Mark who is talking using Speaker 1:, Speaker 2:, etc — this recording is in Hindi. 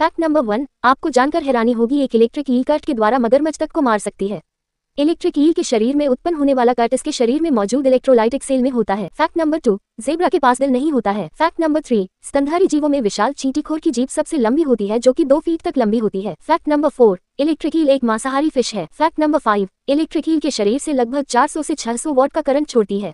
Speaker 1: फैक्ट नंबर वन आपको जानकर हैरानी होगी एक इलेक्ट्रिक ईल कट के द्वारा मगरमच्छ तक को मार सकती है इलेक्ट्रिक ईल के शरीर में उत्पन्न होने वाला कट इसके शरीर में मौजूद इलेक्ट्रोलाइटिक सेल में होता है फैक्ट नंबर टू जेबरा के पास दिल नहीं होता है फैक्ट नंबर थ्री स्तनधारी जीवों में विशाल चींटीखोर की जीप सबसे लंबी होती है जो कि दो फीट तक लंबी होती है fact number four electric eel एक मांसाहारी फिश है fact number five electric eel के शरीर से लगभग 400 से 600 वॉट का करंट छोड़ती है